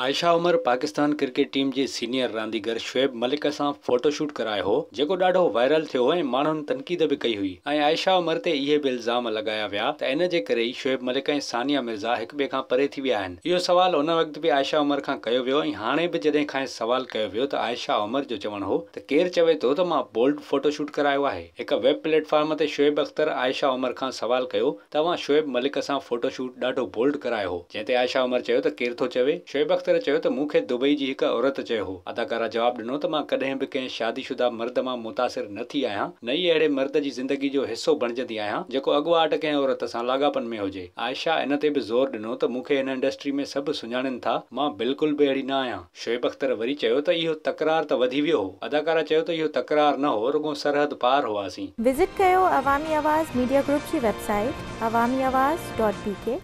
Ayesha Umar Pakistan cricket team के senior रांदीगर शुएब मलिक से फोटोशूट कराया हो जो ढो वायरल थियो ऐं तनक़ीद भी कई हुई ऐं आयशा उमर ते इहे बि इल्ज़ाम लगाया विया त इन जे शुएब मलिक सानिया मिर्ज़ा एक ॿिए खां परे थी विया आहिनि सवाल हुन वक़्तु बि आयशा उमर का कयो वियो ऐं हाणे बि जॾहिं सवाल कयो वियो त आयशा उमर जो चवण हो त केरु चवे तो त मां बोल्ड फोटोशूट करायो आहे हिकु वेब प्लेटफॉर्म से शुएब अख्तर आयशा उमर का सवाल कयो तव्हां शुएब मलिक से फोटोशूट ढो बोल्ड कराया हो जंहिं आयशा उमर चयो त केरु थो चवे शुएब अख्तर चयो मर्द नई अहिड़े मर्द जी हिसो बणजंदी आहियां जेको औरत सां लाॻापन में हुजे आयशा इन ते मूंखे हिन इंडस्ट्री में सभु सुञाणनि था मां बिल्कुलु बि अहिड़ी न आहियां शोएब अख़्तर वरी चयो त इहो अदाकारा चयो त इहो तकरार न होटल